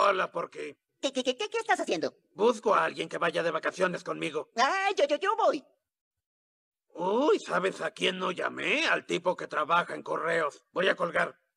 Hola, porque... ¿Qué, qué, qué, qué estás haciendo? Busco a alguien que vaya de vacaciones conmigo. ¡Ah, yo, yo, yo voy! Uy, ¿sabes a quién no llamé? Al tipo que trabaja en correos. Voy a colgar.